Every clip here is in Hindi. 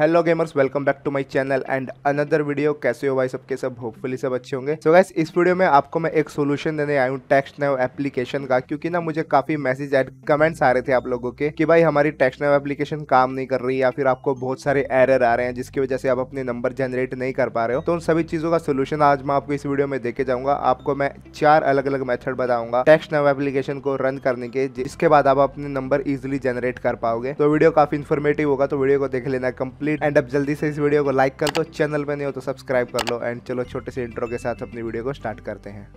hello gamers welcome back to my channel and another video कैसे हो भाई सबके सब होपफुली सब अच्छे होंगे सो so गैस इस वीडियो में आपको मैं एक सोल्यूशन देने आई हूँ टेक्स्ट नैव एप्लीकेशन का क्योंकि ना मुझे काफी मैसेज एड कमेंट्स आ रहे थे आप लोगों के कि भाई हमारी टेक्स्ट नैव एप्लीकेशन काम नहीं कर रही या फिर आपको बहुत सारे एरर आ रहे हैं जिसकी वजह से आप अपने नंबर जनरेट नहीं कर पा रहे हो तो उन सभी चीजों का सोल्यूशन आज मैं आपको इस वीडियो में देके जाऊंगा आपको मैं चार अलग अलग मेथड बताऊंगा टेक्स्ट नैव एप्लीकेशन को रन करने के जिसके बाद आप अपने नंबर इजिली जनरेट कर पाओगे तो वीडियो काफी इन्फॉर्मेटिव होगा तो वीडियो को देख लेना कम्प्लीट कंप्लीट एंड अब जल्दी से इस वीडियो को लाइक कर दो चैनल पर नहीं हो तो सब्सक्राइब कर लो एंड चलो छोटे से इंट्रो के साथ अपनी वीडियो को स्टार्ट करते हैं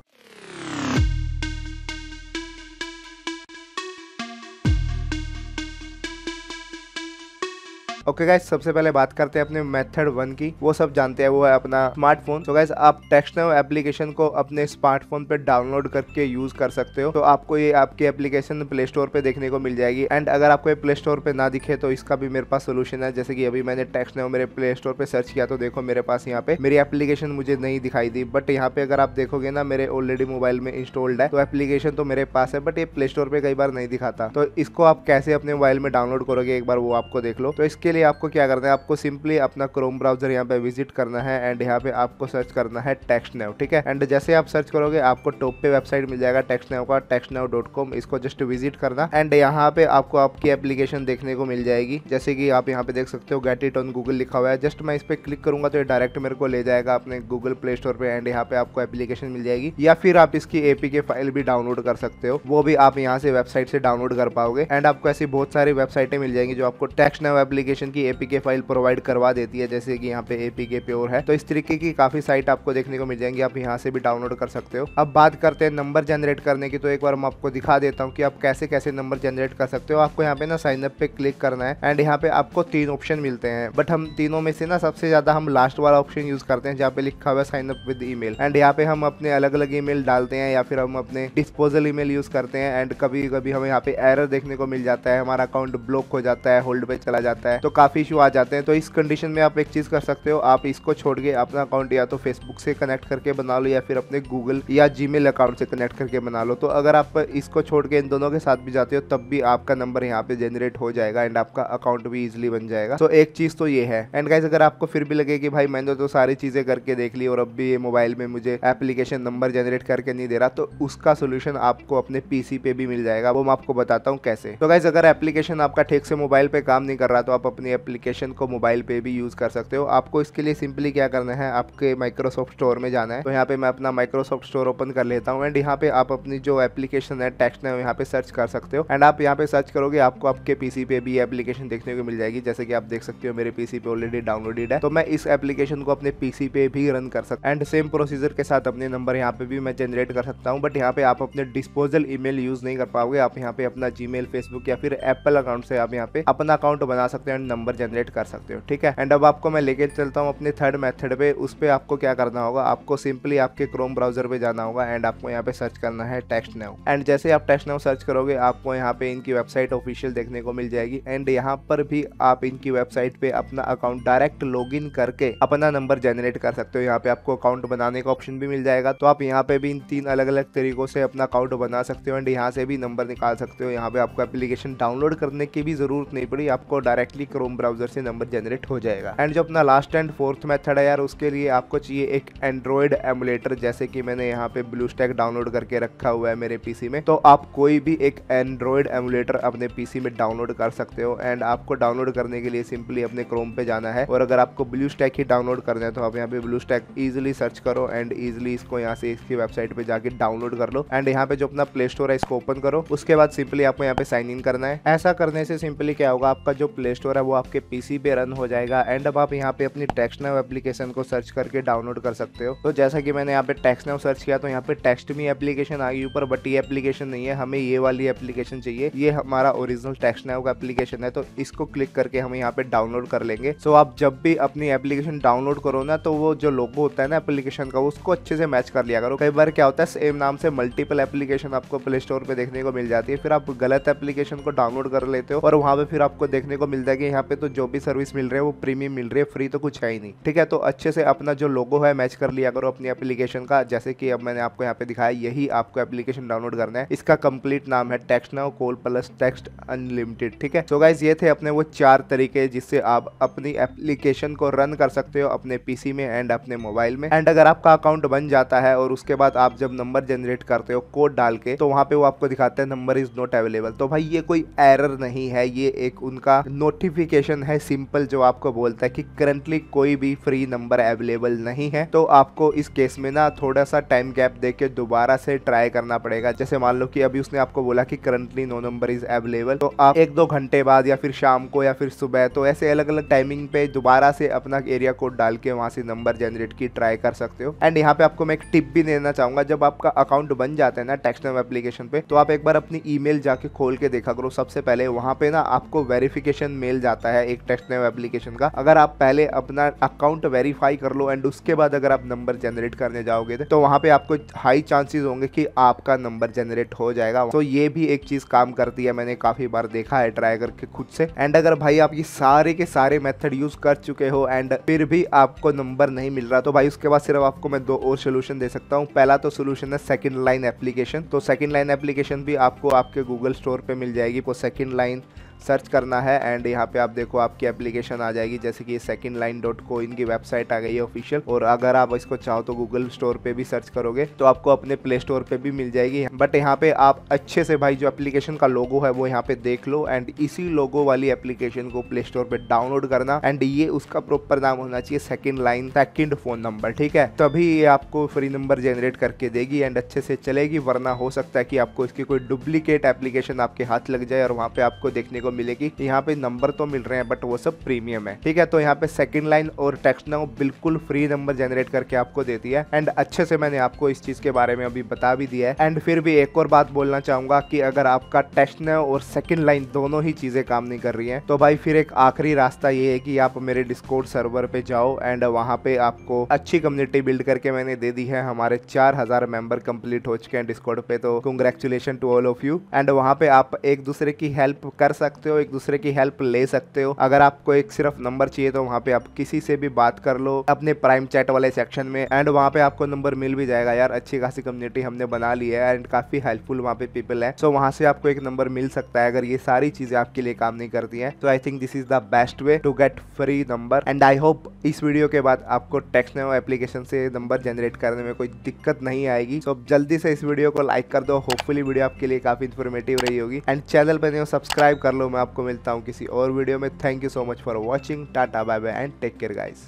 ओके गाइज सबसे पहले बात करते हैं अपने मेथड वन की वो सब जानते हैं वो है अपना स्मार्टफोन तो गाइज आप टेक्सनो एप्लीकेशन को अपने स्मार्टफोन पर डाउनलोड करके यूज कर सकते हो तो आपको ये आपकी एप्लीकेशन प्ले स्टोर पे देखने को मिल जाएगी एंड अगर आपको ये प्ले स्टोर पर ना दिखे तो इसका भी मेरे पास सोल्यूशन है जैसे कि अभी मैंने टेक्सनो मेरे प्ले स्टोर पर सर्च किया तो देखो मेरे पास यहाँ पे मेरी एप्लीकेशन मुझे नहीं दिखाई दी बट यहाँ पे अगर आप देखोगे ना मेरे ऑलरेडी मोबाइल में इंस्टॉल्ड है तो एप्लीकेशन तो मेरे पास है बट ये प्ले स्टोर पर कई बार नहीं दिखाता तो इसको आप कैसे अपने मोबाइल में डाउनलोड करोगे एक बार वो आपको देख लो तो इसके लिए आपको क्या करना है आपको सिंपली अपना क्रोम ब्राउजर यहाँ पे विजिट करना है एंड यहाँ पे आपको सर्च करना है टेक्स्ट नेव ठीक है एंड जैसे आप सर्च करोगे आपको टॉप पे वेबसाइट मिल जाएगा टेक्स्ट नेव का टेक्स्ट नेव डॉट कॉम इसको जस्ट विजिट करना एंड यहाँ पे आपको आपकी एप्लीकेशन देखने को मिल जाएगी जैसे कि आप यहाँ पे देख सकते हो गेट इट ऑन गूगल लिखा हुआ है जस्ट मैं इस पर क्लिक करूंगा तो ये डायरेक्ट मेरे को ले जाएगा अपने गूगल प्ले स्टोर पे एंड यहाँ पे आपको एप्लीकेशन मिल जाएगी या फिर आप इसकी एपीके फाइल भी डाउनलोड कर सकते हो वो भी आप यहाँ से वेबसाइट से डाउनलोड कर पाओगे एंड आपको ऐसी बहुत सारी वेबसाइटें मिल जाएंगी जो आपको टेक्स्ट नेव एप्लीकेशन एप्लीकेशन की एपीके फाइल प्रोवाइड करवा देती है जैसे कि यहाँ पे एपीके प्योर है तो इस तरीके की काफी साइट आपको देखने को मिल जाएंगी आप यहाँ से भी डाउनलोड कर सकते हो अब बात करते हैं नंबर जनरेट करने की तो एक बार मैं आपको दिखा देता हूँ कि आप कैसे कैसे नंबर जनरेट कर सकते हो आपको यहाँ पे ना साइन अप पे क्लिक करना है एंड यहाँ पे आपको तीन ऑप्शन मिलते हैं बट हम तीनों में से ना सबसे ज्यादा हम लास्ट वाला ऑप्शन यूज करते हैं जहाँ पे लिखा हुआ sign up with E and यहाँ पे हम अपने अलग अलग ई डालते हैं या फिर हम अपने डिस्पोजल ई यूज करते हैं एंड कभी कभी हमें यहाँ पे एरर देखने को मिल जाता है हमारा अकाउंट ब्लॉक हो जाता है होल्ड पे चला जाता है तो काफ़ी इशू आ जाते हैं तो इस कंडीशन में आप एक चीज़ कर सकते हो आप इसको छोड़ के अपना अकाउंट या तो फेसबुक से कनेक्ट करके बना लो या फिर अपने गूगल या जी अकाउंट से कनेक्ट करके बना लो तो अगर आप इसको छोड़ के इन दोनों के साथ भी जाते हो तब भी आपका नंबर यहाँ पे जनरेट हो जाएगा एंड आपका अकाउंट भी इजिली बन जाएगा तो एक चीज़ तो ये है एंड गाइज अगर आपको फिर भी लगे कि भाई मैंने तो सारी चीज़ें करके देख ली और अब भी ये मोबाइल में मुझे एप्लीकेशन नंबर जनरेट करके नहीं दे रहा तो उसका सोल्यूशन आपको अपने पीसी पे भी मिल जाएगा वो मैं आपको बताता हूँ कैसे तो गाइज अगर एप्लीकेशन आपका ठीक से मोबाइल पे काम नहीं कर रहा तो आप अपने अपनी एप्लीकेशन को मोबाइल पे भी यूज़ कर सकते हो आपको इसके लिए सिंपली क्या करना है आपके माइक्रोसॉफ्ट स्टोर में जाना है तो यहाँ पे मैं अपना माइक्रोसॉफ्ट स्टोर ओपन कर लेता हूँ एंड यहाँ पे आप अपनी जो एप्लीकेशन है टेक्स्ट है यहाँ पे सर्च कर सकते हो एंड आप यहाँ पे सर्च करोगे आपको आपके पीसी पे भी एप्लीकेशन देखने को मिल जाएगी जैसे कि आप देख सकते हो मेरे पीसी पे ऑलरेडी डाउनलोडेड है तो मैं इस एप्लीकेशन को अपने पीसी पे भी रन कर सकता एंड सेम प्रोसीजर के साथ अपने नंबर यहाँ पे भी मैं जनरेट कर सकता हूँ बट यहाँ पे आप अपने डिस्पोजल ईमेल यूज नहीं कर पाओगे आप यहाँ पे अपना जी फेसबुक या फिर एप्पल अकाउंट से आप यहाँ पे अपना अकाउंट बना सकते हैं नंबर जनरेट कर सकते हो ठीक है एंड अब आपको मैं लेके चलता हूँ अपने थर्ड मेथड पे उस पर आपको क्या करना होगा आपको सिंपली आपके क्रोम ब्राउजर पे जाना होगा एंड आपको यहाँ पे सर्च करना है टेक्स्ट नाउ एंड जैसे आप टेक्स्ट नाउ सर्च करोगे आपको यहाँ पे इनकी वेबसाइट ऑफिशियल देखने को मिल जाएगी एंड यहाँ पर भी आप इनकी वेबसाइट पे अपना अकाउंट डायरेक्ट लॉग करके अपना नंबर जनरेट कर सकते हो यहाँ पे आपको अकाउंट बनाने का ऑप्शन भी मिल जाएगा तो आप यहाँ पे भी इन तीन अलग अलग तरीकों से अपना अकाउंट बना सकते हो एंड यहाँ से भी नंबर निकाल सकते हो यहाँ पे आपको एप्लीकेशन डाउनलोड करने की भी जरूरत नहीं पड़ी आपको डायरेक्टली क्रोम ब्राउजर से नंबर जनरेट हो जाएगा एंड जो अपना लास्ट एंड फोर्थ मेथड है यार उसके लिए आपको चाहिए एक एंड्रॉइड एमुलेटर जैसे कि मैंने यहाँ पे ब्लू स्टैक डाउनलोड करके रखा हुआ है मेरे पीसी में तो आप कोई भी एक एंड्रॉइड एमुलेटर अपने पीसी में डाउनलोड कर सकते हो एंड आपको डाउनलोड करने के लिए सिंपली अपने क्रोम पे जाना है और अगर आपको ब्लू स्टैक ही डाउनलोड करना है तो आप यहाँ पे ब्लू स्टैक ईजिली सर्च करो एंड ईजिली इसको यहाँ से इसकी वेबसाइट पे जाके डाउनलोड कर लो एंड यहाँ पे जो अपना प्ले स्टोर है इसको ओपन करो उसके बाद सिंपली आपको यहाँ पे साइन इन करना है ऐसा करने से सिंपली क्या होगा आपका जो प्ले स्टोर है वो आपके पीसी पे रन हो जाएगा एंड अब आप यहाँ पे अपनी टेक्स नव एप्लीकेशन को सर्च करके डाउनलोड कर सकते हो तो जैसा कि मैंने यहाँ पे टेक्स नव सर्च किया तो यहाँ पे टेक्स्ट मी एप्लीकेशन आ गई ऊपर बट ये एप्लीकेशन नहीं है हमें ये वाली एप्लीकेशन चाहिए ये हमारा ओरिजिनल टेक्स नव का एप्लीकेशन है तो इसको क्लिक करके हम यहाँ पे डाउनलोड कर लेंगे सो आप जब भी अपनी एप्लीकेशन डाउनलोड करो ना तो वो जो लोगो होता है ना एप्लीकेशन का उसको अच्छे से मैच कर लिया करो कई बार क्या होता है सेम नाम से मल्टीपल एप्लीकेशन आपको प्ले स्टोर पे देखने को मिल जाती है फिर आप गलत एप्लीकेशन को डाउनलोड कर लेते हो और वहां पे फिर आपको देखने को मिलता है कि यहाँ पे तो जो भी सर्विस मिल रही है वो प्रीमियम मिल रही है फ्री तो कुछ है ही नहीं ठीक है तो अच्छे से अपना जो लोगो है मैच कर लिया करो अपनी एप्लीकेशन का जैसे कि अब मैंने आपको यहाँ पे दिखाया यही आपको एप्लीकेशन डाउनलोड करना है इसका कंप्लीट नाम है text now call plus text unlimited ठीक है सो so गाइज ये थे अपने वो चार तरीके जिससे आप अपनी एप्लीकेशन को रन कर सकते हो अपने पीसी में एंड अपने मोबाइल में एंड अगर आपका अकाउंट बन जाता है और उसके बाद आप जब नंबर जनरेट करते हो कोड डाल के तो वहां पे वो आपको दिखाते हैं नंबर इज नॉट अवेलेबल तो भाई ये कोई एरर नहीं है ये एक उनका नोटिफिक नोटिफिकेशन है सिंपल जो आपको बोलता है कि करंटली कोई भी फ्री नंबर अवेलेबल नहीं है तो आपको इस केस में ना थोड़ा सा टाइम गैप दे के दोबारा से ट्राई करना पड़ेगा जैसे मान लो कि अभी उसने आपको बोला कि currently no number is available तो आप एक दो घंटे बाद या फिर शाम को या फिर सुबह तो ऐसे अलग अलग टाइमिंग पे दोबारा से अपना एरिया कोड डाल के वहां से नंबर जनरेट की ट्राई कर सकते हो एंड यहाँ पे आपको मैं एक टिप भी देना चाहूंगा जब आपका अकाउंट बन जाता है ना टेक्सनम एप्लीकेशन पे तो आप एक बार अपनी ई जाके खोल के देखा करो सबसे पहले वहां पे ना आपको वेरिफिकेशन मेल जाता जाता है एक टेक्स्ट नेम एप्लीकेशन का अगर आप पहले अपना अकाउंट वेरीफाई कर लो एंड उसके बाद अगर आप नंबर जनरेट करने जाओगे तो वहां पे आपको हाई चांसेस होंगे कि आपका नंबर जनरेट हो जाएगा तो ये भी एक चीज काम करती है मैंने काफी बार देखा है ट्राई करके खुद से एंड अगर भाई आप ये सारे के सारे मेथड यूज कर चुके हो एंड फिर भी आपको नंबर नहीं मिल रहा तो भाई उसके बाद सिर्फ आपको मैं दो और सोल्यूशन दे सकता हूँ पहला तो सोल्यूशन है सेकंड लाइन एप्लीकेशन तो सेकंड लाइन एप्लीकेशन भी आपको आपके गूगल स्टोर पे मिल जाएगी वो सेकंड लाइन सर्च करना है एंड यहाँ पे आप देखो आपकी एप्लीकेशन आ जाएगी जैसे कि सेकंड लाइन डॉट को इनकी वेबसाइट आ गई है ऑफिशियल और अगर आप इसको चाहो तो गूगल स्टोर पे भी सर्च करोगे तो आपको अपने प्ले स्टोर पे भी मिल जाएगी बट यहाँ पे आप अच्छे से भाई जो एप्लीकेशन का लोगो है वो यहाँ पे देख लो एंड इसी लोगो वाली एप्लीकेशन को प्ले स्टोर पे डाउनलोड करना एंड ये उसका प्रॉपर नाम होना चाहिए second line second phone number ठीक है तभी ये आपको फ्री नंबर जनरेट करके देगी एंड अच्छे से चलेगी वरना हो सकता है कि आपको इसकी कोई डुप्लीकेट एप्लीकेशन आपके हाथ लग जाए और वहाँ पे आपको देखने को मिलेगी यहाँ पे नंबर तो मिल रहे हैं बट वो सब प्रीमियम है ठीक है तो यहाँ पे सेकंड लाइन और टेक्स्ट नाउ बिल्कुल फ्री नंबर जनरेट करके आपको देती है एंड अच्छे से मैंने आपको इस चीज के बारे में अभी बता भी दिया है एंड फिर भी एक और बात बोलना चाहूंगा कि अगर आपका टेक्स्ट नाउ और सेकंड लाइन दोनों ही चीजें काम नहीं कर रही है तो भाई फिर एक आखिरी रास्ता ये है कि आप मेरे डिस्कोर्ट सर्वर पे जाओ एंड वहाँ पे आपको अच्छी कम्युनिटी बिल्ड करके मैंने दे दी है हमारे चार हजार मेंबर कंप्लीट हो चुके हैं डिस्कोड पे तो congratulation to all of you and वहां पे आप एक दूसरे की हेल्प कर सकते सकते हो एक दूसरे की हेल्प ले सकते हो अगर आपको एक सिर्फ नंबर चाहिए तो वहाँ पे आप किसी से भी बात कर लो अपने प्राइम चैट वाले सेक्शन में एंड वहाँ पे आपको नंबर मिल भी जाएगा यार अच्छी खासी कम्युनिटी हमने बना ली है एंड काफी हेल्पफुल वहाँ पे पीपल है सो वहाँ से आपको एक नंबर मिल सकता है अगर ये सारी चीजें आपके लिए काम नहीं करती है तो I think this is the best way to get free number and I hope इस वीडियो के बाद आपको टेक्स्ट एप्लीकेशन से नंबर जनरेट करने में कोई दिक्कत नहीं आएगी तो so, जल्दी से इस वीडियो को लाइक कर दो होपफुली वीडियो आपके लिए काफी इन्फॉर्मेटिव रही होगी एंड चैनल पर सब्सक्राइब कर लो चलो मैं आपको मिलता हूँ किसी और वीडियो में thank you so much for watching tata bye bye and take care guys